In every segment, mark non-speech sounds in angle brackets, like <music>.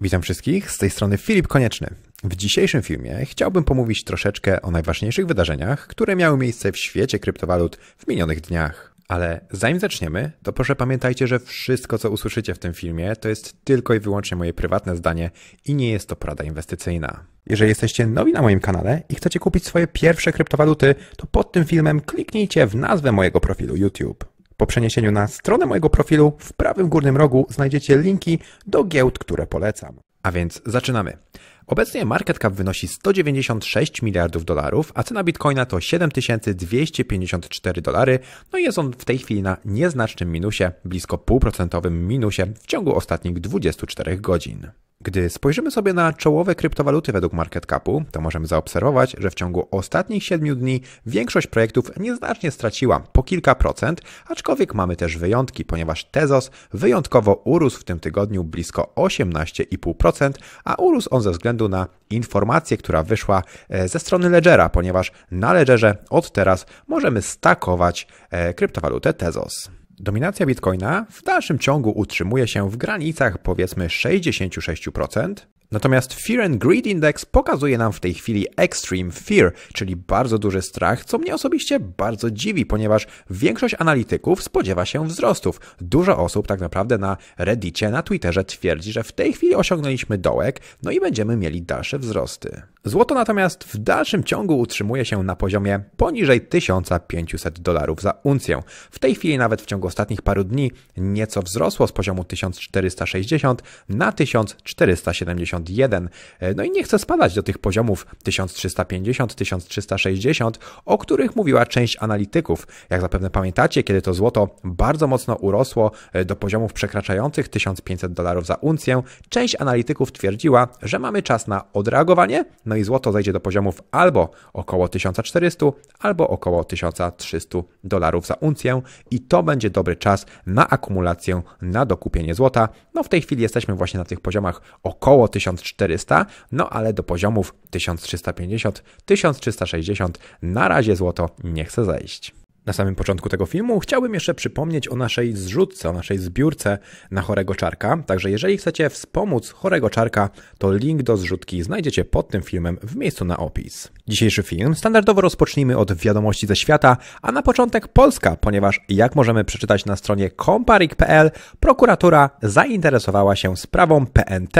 Witam wszystkich, z tej strony Filip Konieczny. W dzisiejszym filmie chciałbym pomówić troszeczkę o najważniejszych wydarzeniach, które miały miejsce w świecie kryptowalut w minionych dniach. Ale zanim zaczniemy, to proszę pamiętajcie, że wszystko co usłyszycie w tym filmie to jest tylko i wyłącznie moje prywatne zdanie i nie jest to porada inwestycyjna. Jeżeli jesteście nowi na moim kanale i chcecie kupić swoje pierwsze kryptowaluty, to pod tym filmem kliknijcie w nazwę mojego profilu YouTube. Po przeniesieniu na stronę mojego profilu w prawym górnym rogu znajdziecie linki do giełd, które polecam. A więc zaczynamy. Obecnie market cap wynosi 196 miliardów dolarów, a cena bitcoina to 7254 dolary, no i jest on w tej chwili na nieznacznym minusie, blisko półprocentowym minusie w ciągu ostatnich 24 godzin. Gdy spojrzymy sobie na czołowe kryptowaluty według market capu, to możemy zaobserwować, że w ciągu ostatnich 7 dni większość projektów nieznacznie straciła po kilka procent, aczkolwiek mamy też wyjątki, ponieważ Tezos wyjątkowo urósł w tym tygodniu blisko 18,5%, a urósł on ze względu na informację, która wyszła e, ze strony Ledgera, ponieważ na Ledgerze od teraz możemy stakować e, kryptowalutę Tezos. Dominacja Bitcoina w dalszym ciągu utrzymuje się w granicach powiedzmy 66%, natomiast Fear and Greed Index pokazuje nam w tej chwili Extreme Fear, czyli bardzo duży strach, co mnie osobiście bardzo dziwi, ponieważ większość analityków spodziewa się wzrostów. Dużo osób tak naprawdę na Reddicie, na Twitterze twierdzi, że w tej chwili osiągnęliśmy dołek, no i będziemy mieli dalsze wzrosty. Złoto natomiast w dalszym ciągu utrzymuje się na poziomie poniżej 1500 dolarów za uncję. W tej chwili nawet w ciągu ostatnich paru dni nieco wzrosło z poziomu 1460 na 1471. No i nie chce spadać do tych poziomów 1350-1360, o których mówiła część analityków. Jak zapewne pamiętacie, kiedy to złoto bardzo mocno urosło e, do poziomów przekraczających 1500 dolarów za uncję, część analityków twierdziła, że mamy czas na odreagowanie, no i złoto zejdzie do poziomów albo około 1400, albo około 1300 dolarów za uncję i to będzie dobry czas na akumulację, na dokupienie złota. No w tej chwili jesteśmy właśnie na tych poziomach około 1400, no ale do poziomów 1350, 1360 na razie złoto nie chce zejść. Na samym początku tego filmu chciałbym jeszcze przypomnieć o naszej zrzutce, o naszej zbiórce na chorego czarka. Także jeżeli chcecie wspomóc chorego czarka, to link do zrzutki znajdziecie pod tym filmem w miejscu na opis. Dzisiejszy film standardowo rozpocznijmy od wiadomości ze świata, a na początek Polska, ponieważ jak możemy przeczytać na stronie komparik.pl, prokuratura zainteresowała się sprawą PNT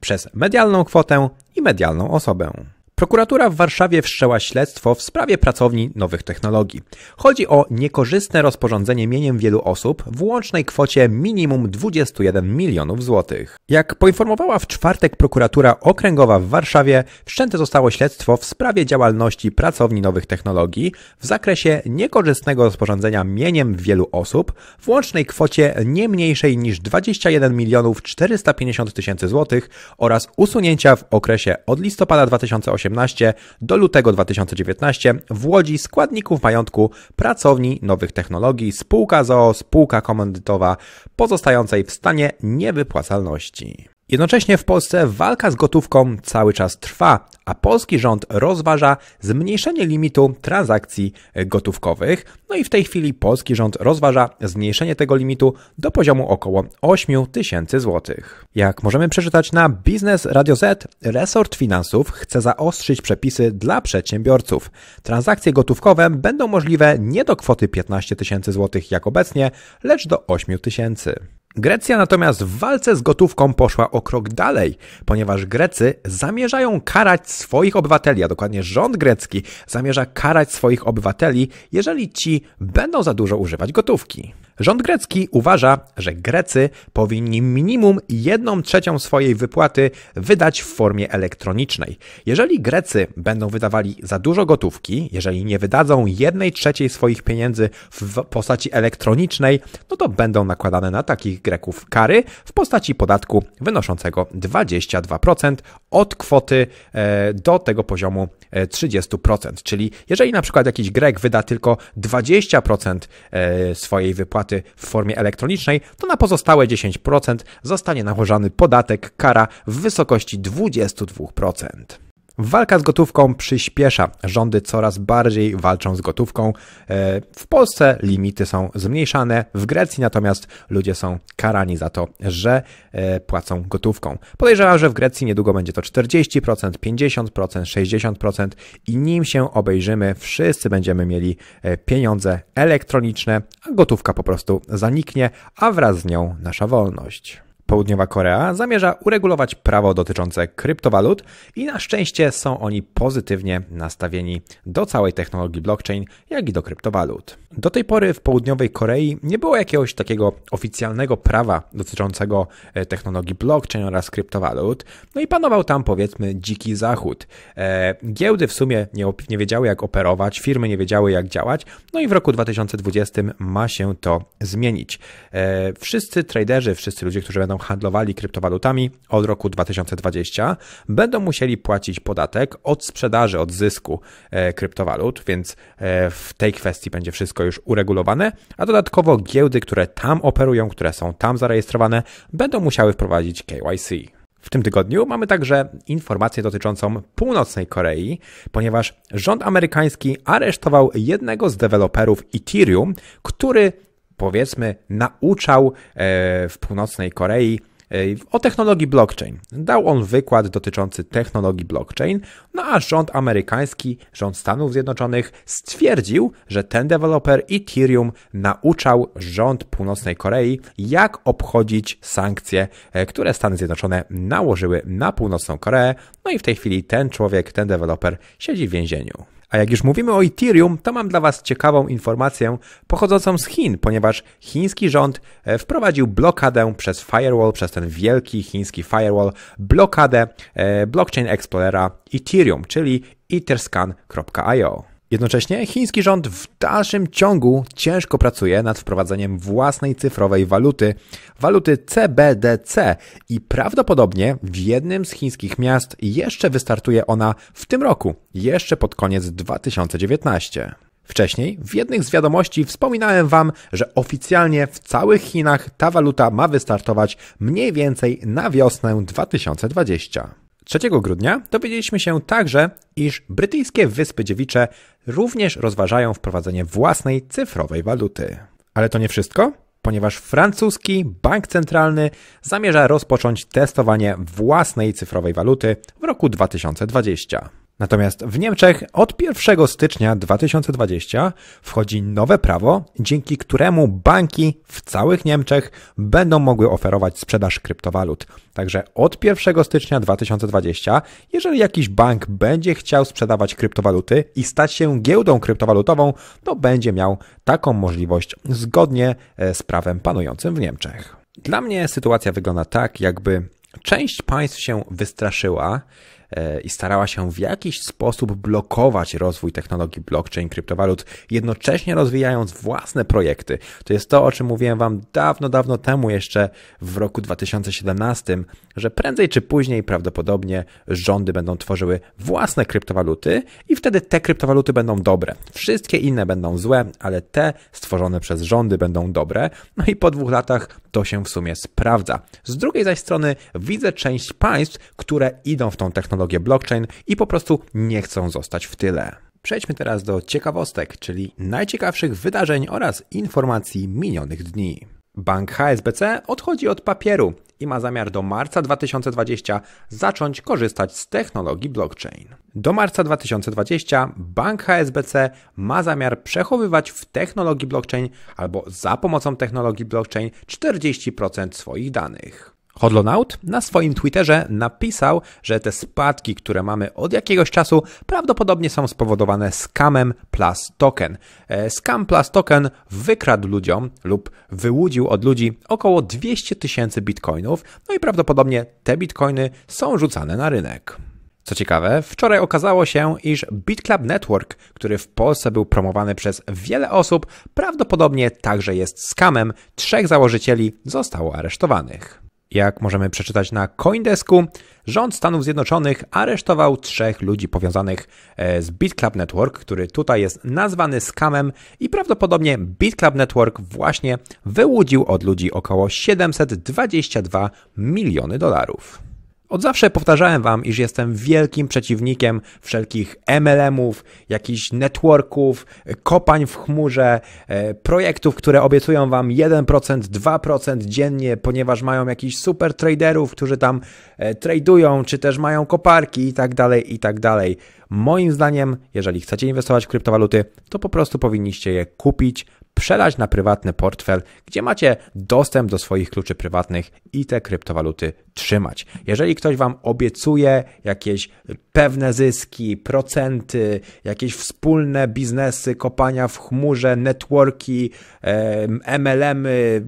przez medialną kwotę i medialną osobę. Prokuratura w Warszawie wszczęła śledztwo w sprawie pracowni nowych technologii. Chodzi o niekorzystne rozporządzenie mieniem wielu osób w łącznej kwocie minimum 21 milionów złotych. Jak poinformowała w czwartek prokuratura okręgowa w Warszawie, wszczęte zostało śledztwo w sprawie działalności pracowni nowych technologii w zakresie niekorzystnego rozporządzenia mieniem wielu osób w łącznej kwocie nie mniejszej niż 21 milionów 450 tysięcy złotych oraz usunięcia w okresie od listopada 2018 2018 do lutego 2019 w Łodzi składników majątku pracowni nowych technologii spółka ZOO, spółka komandytowa pozostającej w stanie niewypłacalności. Jednocześnie w Polsce walka z gotówką cały czas trwa, a polski rząd rozważa zmniejszenie limitu transakcji gotówkowych. No i w tej chwili polski rząd rozważa zmniejszenie tego limitu do poziomu około 8 tysięcy złotych. Jak możemy przeczytać na Biznes Radio Z, resort finansów chce zaostrzyć przepisy dla przedsiębiorców. Transakcje gotówkowe będą możliwe nie do kwoty 15 tysięcy złotych jak obecnie, lecz do 8 tysięcy. Grecja natomiast w walce z gotówką poszła o krok dalej, ponieważ Grecy zamierzają karać swoich obywateli, a dokładnie rząd grecki zamierza karać swoich obywateli, jeżeli ci będą za dużo używać gotówki. Rząd grecki uważa, że Grecy powinni minimum 1 trzecią swojej wypłaty wydać w formie elektronicznej. Jeżeli Grecy będą wydawali za dużo gotówki, jeżeli nie wydadzą 1 trzeciej swoich pieniędzy w postaci elektronicznej, no to będą nakładane na takich Greków kary w postaci podatku wynoszącego 22% od kwoty e, do tego poziomu 30%. E, Czyli jeżeli na przykład jakiś Grek wyda tylko 20% e, swojej wypłaty, opłaty w formie elektronicznej, to na pozostałe 10% zostanie nałożony podatek kara w wysokości 22%. Walka z gotówką przyspiesza. Rządy coraz bardziej walczą z gotówką. E, w Polsce limity są zmniejszane, w Grecji natomiast ludzie są karani za to, że e, płacą gotówką. Podejrzewam, że w Grecji niedługo będzie to 40%, 50%, 60% i nim się obejrzymy, wszyscy będziemy mieli e, pieniądze elektroniczne, a gotówka po prostu zaniknie, a wraz z nią nasza wolność. Południowa Korea zamierza uregulować prawo dotyczące kryptowalut i na szczęście są oni pozytywnie nastawieni do całej technologii blockchain, jak i do kryptowalut. Do tej pory w Południowej Korei nie było jakiegoś takiego oficjalnego prawa dotyczącego e, technologii blockchain oraz kryptowalut, no i panował tam powiedzmy dziki zachód. E, giełdy w sumie nie, nie wiedziały jak operować, firmy nie wiedziały jak działać, no i w roku 2020 ma się to zmienić. E, wszyscy traderzy, wszyscy ludzie, którzy będą handlowali kryptowalutami od roku 2020, będą musieli płacić podatek od sprzedaży, od zysku e, kryptowalut, więc e, w tej kwestii będzie wszystko już uregulowane, a dodatkowo giełdy, które tam operują, które są tam zarejestrowane, będą musiały wprowadzić KYC. W tym tygodniu mamy także informację dotyczącą północnej Korei, ponieważ rząd amerykański aresztował jednego z deweloperów Ethereum, który powiedzmy, nauczał e, w północnej Korei e, o technologii blockchain. Dał on wykład dotyczący technologii blockchain, no a rząd amerykański, rząd Stanów Zjednoczonych stwierdził, że ten deweloper Ethereum nauczał rząd Północnej Korei, jak obchodzić sankcje, e, które Stany Zjednoczone nałożyły na Północną Koreę. No i w tej chwili ten człowiek, ten deweloper siedzi w więzieniu. A jak już mówimy o Ethereum, to mam dla Was ciekawą informację pochodzącą z Chin, ponieważ chiński rząd e, wprowadził blokadę przez firewall, przez ten wielki chiński firewall, blokadę e, blockchain explorera Ethereum, czyli etherscan.io. Jednocześnie chiński rząd w dalszym ciągu ciężko pracuje nad wprowadzeniem własnej cyfrowej waluty, waluty CBDC i prawdopodobnie w jednym z chińskich miast jeszcze wystartuje ona w tym roku, jeszcze pod koniec 2019. Wcześniej w jednych z wiadomości wspominałem Wam, że oficjalnie w całych Chinach ta waluta ma wystartować mniej więcej na wiosnę 2020. 3 grudnia dowiedzieliśmy się także, iż brytyjskie Wyspy Dziewicze również rozważają wprowadzenie własnej cyfrowej waluty. Ale to nie wszystko, ponieważ francuski bank centralny zamierza rozpocząć testowanie własnej cyfrowej waluty w roku 2020. Natomiast w Niemczech od 1 stycznia 2020 wchodzi nowe prawo, dzięki któremu banki w całych Niemczech będą mogły oferować sprzedaż kryptowalut. Także od 1 stycznia 2020, jeżeli jakiś bank będzie chciał sprzedawać kryptowaluty i stać się giełdą kryptowalutową, to będzie miał taką możliwość zgodnie e, z prawem panującym w Niemczech. Dla mnie sytuacja wygląda tak, jakby Część państw się wystraszyła e, i starała się w jakiś sposób blokować rozwój technologii blockchain, kryptowalut, jednocześnie rozwijając własne projekty. To jest to, o czym mówiłem Wam dawno, dawno temu, jeszcze w roku 2017, że prędzej czy później prawdopodobnie rządy będą tworzyły własne kryptowaluty i wtedy te kryptowaluty będą dobre. Wszystkie inne będą złe, ale te stworzone przez rządy będą dobre. No i po dwóch latach to się w sumie sprawdza. Z drugiej zaś strony widzę część państw, które idą w tą technologię blockchain i po prostu nie chcą zostać w tyle. Przejdźmy teraz do ciekawostek, czyli najciekawszych wydarzeń oraz informacji minionych dni. Bank HSBC odchodzi od papieru i ma zamiar do marca 2020 zacząć korzystać z technologii blockchain. Do marca 2020 bank HSBC ma zamiar przechowywać w technologii blockchain albo za pomocą technologii blockchain 40% swoich danych. Hodlonaut na swoim Twitterze napisał, że te spadki, które mamy od jakiegoś czasu, prawdopodobnie są spowodowane skamem Plus Token. E, scam Plus Token wykradł ludziom lub wyłudził od ludzi około 200 tysięcy bitcoinów, no i prawdopodobnie te bitcoiny są rzucane na rynek. Co ciekawe, wczoraj okazało się, iż BitClub Network, który w Polsce był promowany przez wiele osób, prawdopodobnie także jest skamem. Trzech założycieli zostało aresztowanych. Jak możemy przeczytać na Coindesku, rząd Stanów Zjednoczonych aresztował trzech ludzi powiązanych e, z BitClub Network, który tutaj jest nazwany skamem i prawdopodobnie BitClub Network właśnie wyłudził od ludzi około 722 miliony dolarów. Od zawsze powtarzałem wam, iż jestem wielkim przeciwnikiem wszelkich MLM-ów, jakichś networków, kopań w chmurze, e, projektów, które obiecują wam 1%, 2% dziennie, ponieważ mają jakichś super traderów, którzy tam e, tradują, czy też mają koparki i tak dalej, i tak dalej. Moim zdaniem, jeżeli chcecie inwestować w kryptowaluty, to po prostu powinniście je kupić, przelać na prywatny portfel, gdzie macie dostęp do swoich kluczy prywatnych i te kryptowaluty trzymać. Jeżeli ktoś Wam obiecuje jakieś pewne zyski, procenty, jakieś wspólne biznesy, kopania w chmurze, networki, MLM-y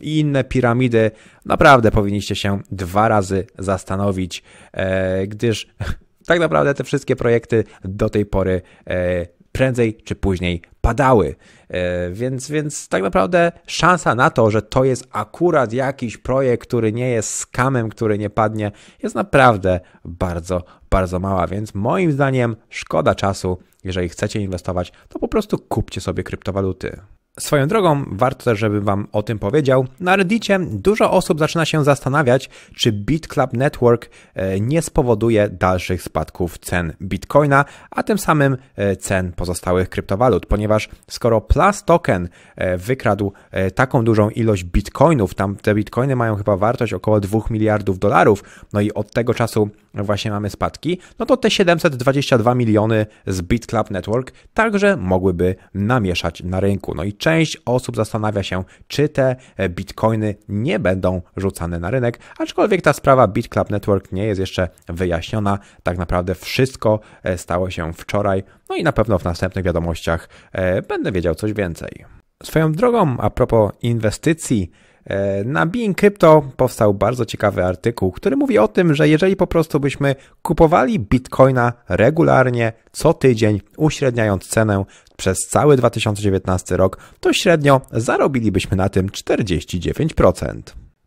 i inne piramidy, naprawdę powinniście się dwa razy zastanowić, e, gdyż <laughs> tak naprawdę te wszystkie projekty do tej pory e, prędzej czy później padały. E, więc, więc tak naprawdę szansa na to, że to jest akurat jakiś projekt, który nie jest skamem, który nie padnie, jest naprawdę bardzo, bardzo mała. Więc moim zdaniem szkoda czasu. Jeżeli chcecie inwestować, to po prostu kupcie sobie kryptowaluty. Swoją drogą, warto też, żebym Wam o tym powiedział. Na Reddicie dużo osób zaczyna się zastanawiać, czy BitClub Network e, nie spowoduje dalszych spadków cen Bitcoina, a tym samym e, cen pozostałych kryptowalut, ponieważ skoro Plus Token e, wykradł taką dużą ilość Bitcoinów, tam te Bitcoiny mają chyba wartość około 2 miliardów dolarów, no i od tego czasu właśnie mamy spadki, no to te 722 miliony z BitClub Network także mogłyby namieszać na rynku. No i część osób zastanawia się, czy te e, bitcoiny nie będą rzucane na rynek, aczkolwiek ta sprawa BitClub Network nie jest jeszcze wyjaśniona. Tak naprawdę wszystko e, stało się wczoraj, no i na pewno w następnych wiadomościach e, będę wiedział coś więcej. Swoją drogą, a propos inwestycji, E, na Being Crypto powstał bardzo ciekawy artykuł, który mówi o tym, że jeżeli po prostu byśmy kupowali bitcoina regularnie co tydzień, uśredniając cenę przez cały 2019 rok, to średnio zarobilibyśmy na tym 49%.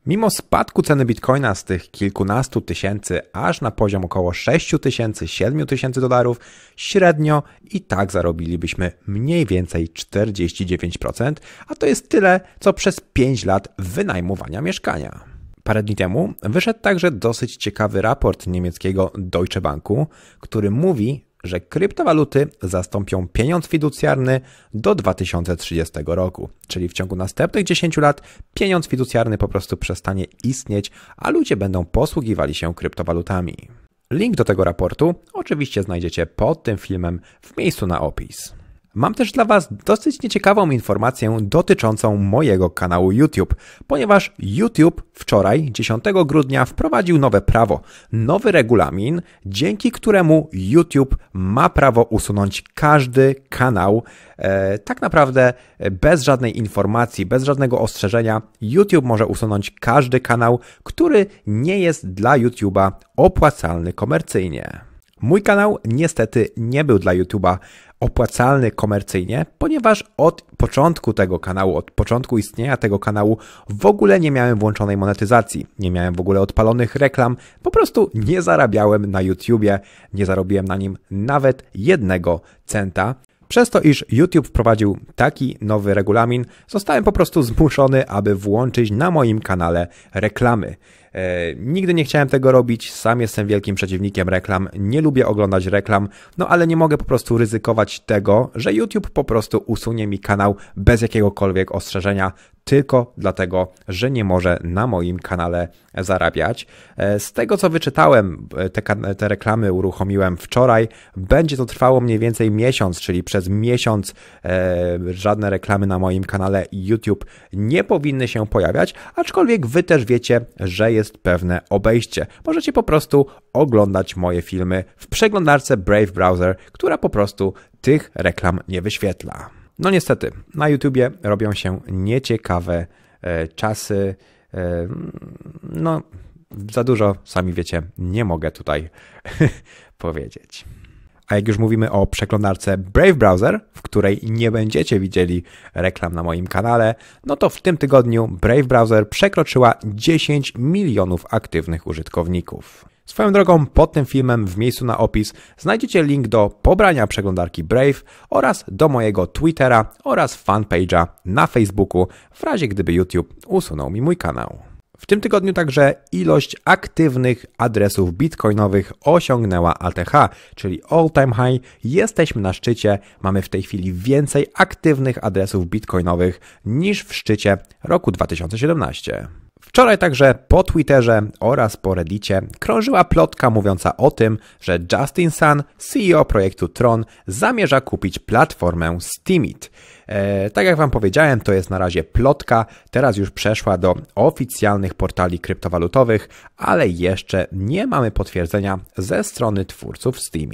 Mimo spadku ceny bitcoina z tych kilkunastu tysięcy aż na poziom około 6 tysięcy, 7 tysięcy dolarów, średnio i tak zarobilibyśmy mniej więcej 49%, a to jest tyle co przez 5 lat wynajmowania mieszkania. Parę dni temu wyszedł także dosyć ciekawy raport niemieckiego Deutsche Banku, który mówi, że kryptowaluty zastąpią pieniądz fiducjarny do 2030 roku. Czyli w ciągu następnych 10 lat pieniądz fiducjarny po prostu przestanie istnieć, a ludzie będą posługiwali się kryptowalutami. Link do tego raportu oczywiście znajdziecie pod tym filmem w miejscu na opis. Mam też dla Was dosyć nieciekawą informację dotyczącą mojego kanału YouTube, ponieważ YouTube wczoraj, 10 grudnia, wprowadził nowe prawo, nowy regulamin, dzięki któremu YouTube ma prawo usunąć każdy kanał. E, tak naprawdę bez żadnej informacji, bez żadnego ostrzeżenia, YouTube może usunąć każdy kanał, który nie jest dla YouTube'a opłacalny komercyjnie. Mój kanał niestety nie był dla YouTube'a opłacalny komercyjnie, ponieważ od początku tego kanału, od początku istnienia tego kanału w ogóle nie miałem włączonej monetyzacji, nie miałem w ogóle odpalonych reklam, po prostu nie zarabiałem na YouTubie, nie zarobiłem na nim nawet jednego centa. Przez to, iż YouTube wprowadził taki nowy regulamin, zostałem po prostu zmuszony, aby włączyć na moim kanale reklamy. E, nigdy nie chciałem tego robić, sam jestem wielkim przeciwnikiem reklam, nie lubię oglądać reklam, no ale nie mogę po prostu ryzykować tego, że YouTube po prostu usunie mi kanał bez jakiegokolwiek ostrzeżenia, tylko dlatego, że nie może na moim kanale zarabiać. E, z tego co wyczytałem, e, te, te, reklamy uruchomiłem wczoraj. Będzie to trwało mniej więcej miesiąc, czyli przez miesiąc e, żadne reklamy na moim kanale YouTube nie powinny się pojawiać, aczkolwiek wy też wiecie, że jest jest pewne obejście. Możecie po prostu oglądać moje filmy w przeglądarce Brave Browser, która po prostu tych reklam nie wyświetla. No niestety, na YouTubie robią się nieciekawe e, czasy. E, no, za dużo, sami wiecie, nie mogę tutaj <laughs> powiedzieć. A jak już mówimy o przeglądarce Brave Browser, w której nie będziecie widzieli reklam na moim kanale, no to w tym tygodniu Brave Browser przekroczyła 10 milionów aktywnych użytkowników. Swoją drogą, pod tym filmem w miejscu na opis znajdziecie link do pobrania przeglądarki Brave oraz do mojego Twittera oraz fanpage'a na Facebooku, w razie gdyby YouTube usunął mi mój kanał. W tym tygodniu także ilość aktywnych adresów bitcoinowych osiągnęła ATH, czyli all time high. Jesteśmy na szczycie, mamy w tej chwili więcej aktywnych adresów bitcoinowych niż w szczycie roku 2017. Wczoraj także po Twitterze oraz po Reddicie krążyła plotka mówiąca o tym, że Justin Sun, CEO projektu Tron, zamierza kupić platformę Steemit. E, tak jak Wam powiedziałem, to jest na razie plotka, teraz już przeszła do oficjalnych portali kryptowalutowych, ale jeszcze nie mamy potwierdzenia ze strony twórców Steam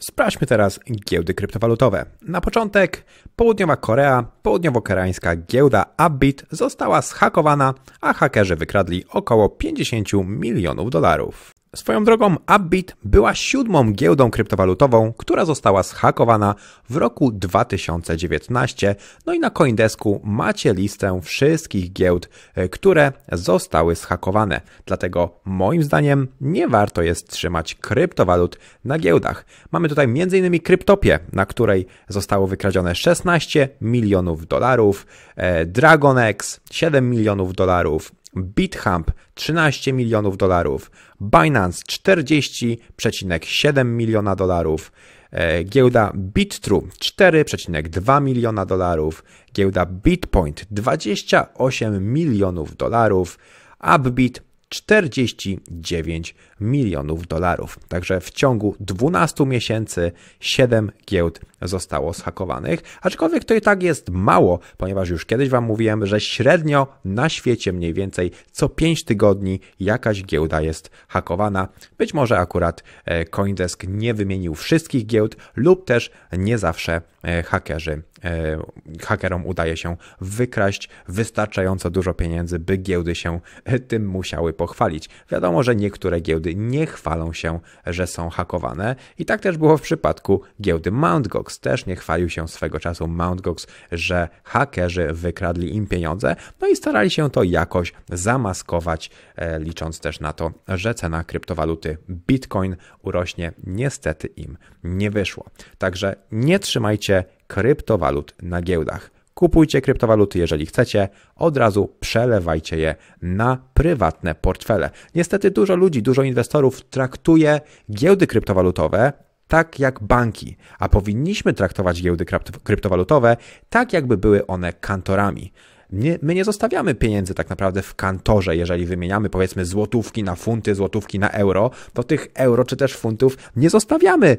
Sprawdźmy teraz giełdy kryptowalutowe. Na początek południowa Korea, południowo-koreańska giełda Abit została zhakowana, a hakerzy wykradli około 50 milionów dolarów. Swoją drogą, Upbit była siódmą giełdą kryptowalutową, która została zhakowana w roku 2019. No i na Coindesku macie listę wszystkich giełd, e, które zostały zhakowane. Dlatego moim zdaniem nie warto jest trzymać kryptowalut na giełdach. Mamy tutaj m.in. Kryptopię, na której zostało wykradzione 16 milionów dolarów, e, Dragonex 7 milionów dolarów, BitHump 13 milionów dolarów, Binance 40,7 miliona dolarów, e, giełda BitTrue 4,2 miliona dolarów, giełda BitPoint 28 milionów dolarów, Upbit 49 milionów dolarów. Także w ciągu 12 miesięcy 7 giełd zostało zhakowanych, aczkolwiek to i tak jest mało, ponieważ już kiedyś Wam mówiłem, że średnio na świecie mniej więcej co 5 tygodni jakaś giełda jest hakowana. Być może akurat e, Coindesk nie wymienił wszystkich giełd lub też nie zawsze e, hakerzy E, hakerom udaje się wykraść wystarczająco dużo pieniędzy, by giełdy się tym musiały pochwalić. Wiadomo, że niektóre giełdy nie chwalą się, że są hakowane i tak też było w przypadku giełdy Mt. Gox. Też nie chwalił się swego czasu Mt. Gox, że hakerzy wykradli im pieniądze, no i starali się to jakoś zamaskować, e, licząc też na to, że cena kryptowaluty Bitcoin urośnie. Niestety im nie wyszło. Także nie trzymajcie kryptowalut na giełdach. Kupujcie kryptowaluty, jeżeli chcecie, od razu przelewajcie je na prywatne portfele. Niestety dużo ludzi, dużo inwestorów traktuje giełdy kryptowalutowe tak jak banki, a powinniśmy traktować giełdy kryptowalutowe tak, jakby były one kantorami nie, my nie zostawiamy pieniędzy tak naprawdę w kantorze, jeżeli wymieniamy powiedzmy złotówki na funty, złotówki na euro, to tych euro czy też funtów nie zostawiamy e,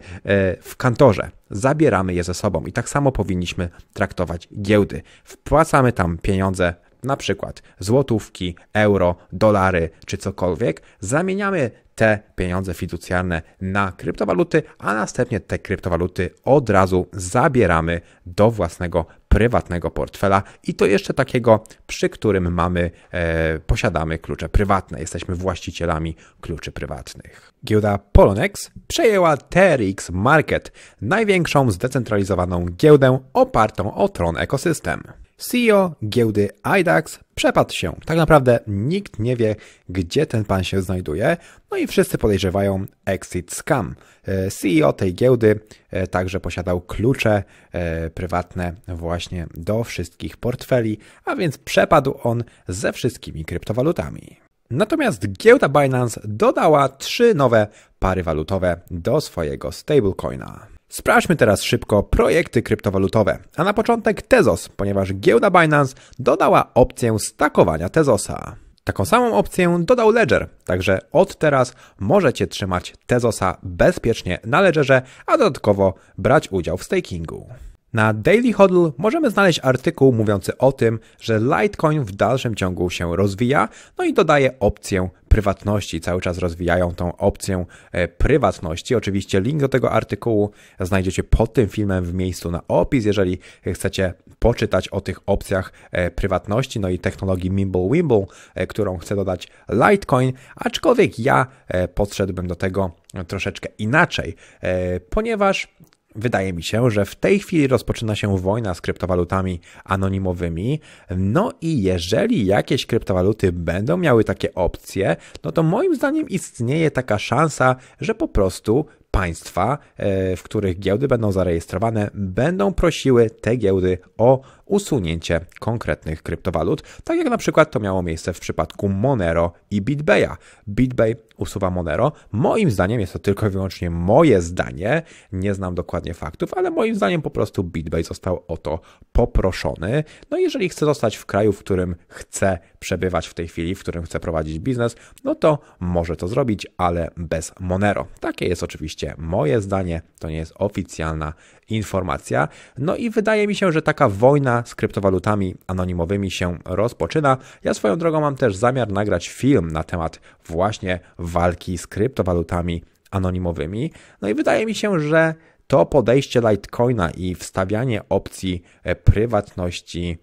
w kantorze. Zabieramy je ze sobą i tak samo powinniśmy traktować giełdy. Wpłacamy tam pieniądze, na przykład złotówki, euro, dolary czy cokolwiek, zamieniamy te pieniądze fiducjarne na kryptowaluty, a następnie te kryptowaluty od razu zabieramy do własnego prywatnego portfela i to jeszcze takiego, przy którym mamy, e, posiadamy klucze prywatne, jesteśmy właścicielami kluczy prywatnych. Giełda Polonex przejęła TRX Market, największą zdecentralizowaną giełdę opartą o Tron ekosystem. CEO giełdy IDAX przepadł się. Tak naprawdę nikt nie wie, gdzie ten pan się znajduje, no i wszyscy podejrzewają exit scam. E, CEO tej giełdy e, także posiadał klucze e, prywatne właśnie do wszystkich portfeli, a więc przepadł on ze wszystkimi kryptowalutami. Natomiast giełda Binance dodała trzy nowe pary walutowe do swojego stablecoina. Sprawdźmy teraz szybko projekty kryptowalutowe, a na początek Tezos, ponieważ giełda Binance dodała opcję stakowania Tezosa. Taką samą opcję dodał Ledger, także od teraz możecie trzymać Tezosa bezpiecznie na Ledgerze, a dodatkowo brać udział w stakingu. Na Daily Hodl możemy znaleźć artykuł mówiący o tym, że Litecoin w dalszym ciągu się rozwija, no i dodaje opcję prywatności. Cały czas rozwijają tą opcję e, prywatności. Oczywiście link do tego artykułu znajdziecie pod tym filmem w miejscu na opis, jeżeli chcecie poczytać o tych opcjach e, prywatności, no i technologii Mimblewimble, e, którą chce dodać Litecoin, aczkolwiek ja podszedłbym do tego troszeczkę inaczej, ponieważ Wydaje mi się, że w tej chwili rozpoczyna się wojna z kryptowalutami anonimowymi. No i jeżeli jakieś kryptowaluty będą miały takie opcje, no to moim zdaniem istnieje taka szansa, że po prostu Państwa, e, w których giełdy będą zarejestrowane, będą prosiły te giełdy o usunięcie konkretnych kryptowalut, tak jak na przykład to miało miejsce w przypadku Monero i BitBaya. BitBay usuwa Monero. Moim zdaniem jest to tylko i wyłącznie moje zdanie, nie znam dokładnie faktów, ale moim zdaniem po prostu BitBay został o to poproszony. No jeżeli chce zostać w kraju, w którym chce przebywać w tej chwili, w którym chce prowadzić biznes, no to może to zrobić, ale bez Monero. Takie jest oczywiście oczywiście moje zdanie, to nie jest oficjalna informacja. No i wydaje mi się, że taka wojna z kryptowalutami anonimowymi się rozpoczyna. Ja swoją drogą mam też zamiar nagrać film na temat właśnie walki z kryptowalutami anonimowymi. No i wydaje mi się, że to podejście Litecoina i wstawianie opcji e, prywatności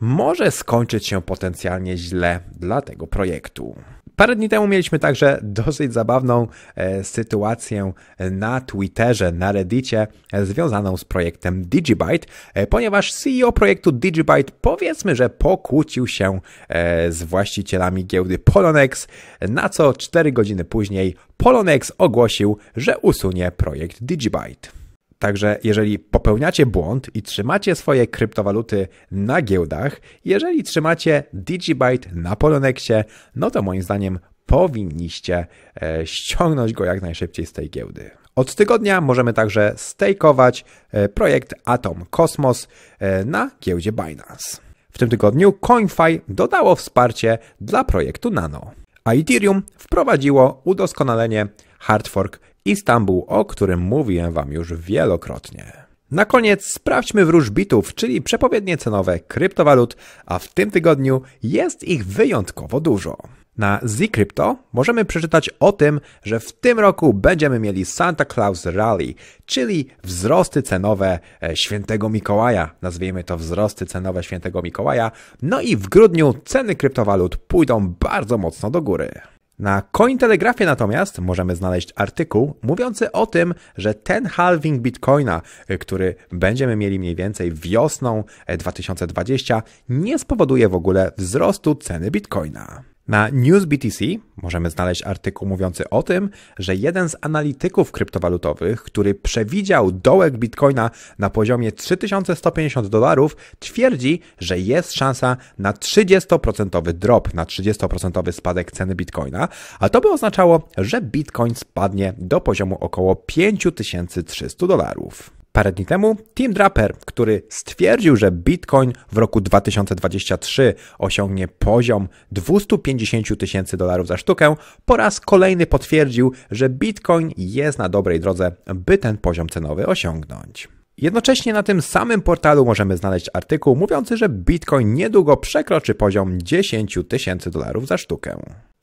może skończyć się potencjalnie źle dla tego projektu. Parę dni temu mieliśmy także dosyć zabawną e, sytuację na Twitterze, na Reddicie e, związaną z projektem Digibyte, e, ponieważ CEO projektu Digibyte powiedzmy, że pokłócił się e, z właścicielami giełdy Polonex, na co 4 godziny później Polonex ogłosił, że usunie projekt Digibyte. Także jeżeli popełniacie błąd i trzymacie swoje kryptowaluty na giełdach, jeżeli trzymacie Digibyte na Polonexie, no to moim zdaniem powinniście e, ściągnąć go jak najszybciej z tej giełdy. Od tygodnia możemy także stakeować e, projekt Atom Kosmos e, na giełdzie Binance. W tym tygodniu CoinFi dodało wsparcie dla projektu Nano, a Ethereum wprowadziło udoskonalenie hardfork. Istanbul, o którym mówiłem Wam już wielokrotnie. Na koniec sprawdźmy wróżbitów, czyli przepowiednie cenowe kryptowalut, a w tym tygodniu jest ich wyjątkowo dużo. Na Zcrypto możemy przeczytać o tym, że w tym roku będziemy mieli Santa Claus Rally, czyli wzrosty cenowe e, świętego Mikołaja, nazwijmy to wzrosty cenowe świętego Mikołaja, no i w grudniu ceny kryptowalut pójdą bardzo mocno do góry. Na Cointelegraphie natomiast możemy znaleźć artykuł mówiący o tym, że ten halving bitcoina, y, który będziemy mieli mniej więcej wiosną 2020, y, nie spowoduje w ogóle wzrostu ceny bitcoina. Na NewsBTC możemy znaleźć artykuł mówiący o tym, że jeden z analityków kryptowalutowych, który przewidział dołek bitcoina na poziomie 3150 dolarów, twierdzi, że jest szansa na 30% drop, na 30% spadek ceny bitcoina, a to by oznaczało, że bitcoin spadnie do poziomu około 5300 dolarów. Parę dni temu Tim Draper, który stwierdził, że Bitcoin w roku 2023 osiągnie poziom 250 tysięcy dolarów za sztukę, po raz kolejny potwierdził, że Bitcoin jest na dobrej drodze, by ten poziom cenowy osiągnąć. Jednocześnie na tym samym portalu możemy znaleźć artykuł mówiący, że Bitcoin niedługo przekroczy poziom 10 tysięcy dolarów za sztukę.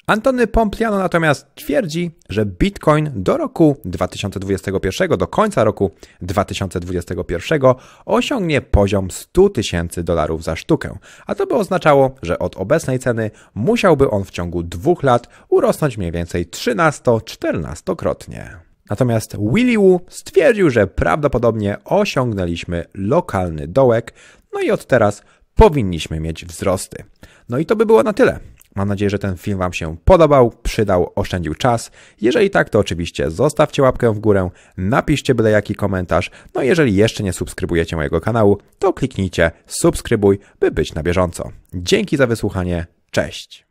Antony Pompliano natomiast twierdzi, że Bitcoin do roku 2021, do końca roku 2021 osiągnie poziom 100 tysięcy dolarów za sztukę, a to by oznaczało, że od obecnej ceny musiałby on w ciągu dwóch lat urosnąć mniej więcej 13-14-krotnie. Natomiast Willy Wu stwierdził, że prawdopodobnie osiągnęliśmy lokalny dołek, no i od teraz powinniśmy mieć wzrosty. No i to by było na tyle. Mam nadzieję, że ten film Wam się podobał, przydał, oszczędził czas. Jeżeli tak, to oczywiście zostawcie łapkę w górę, napiszcie byle jaki komentarz. No jeżeli jeszcze nie subskrybujecie mojego kanału, to kliknijcie subskrybuj, by być na bieżąco. Dzięki za wysłuchanie, cześć!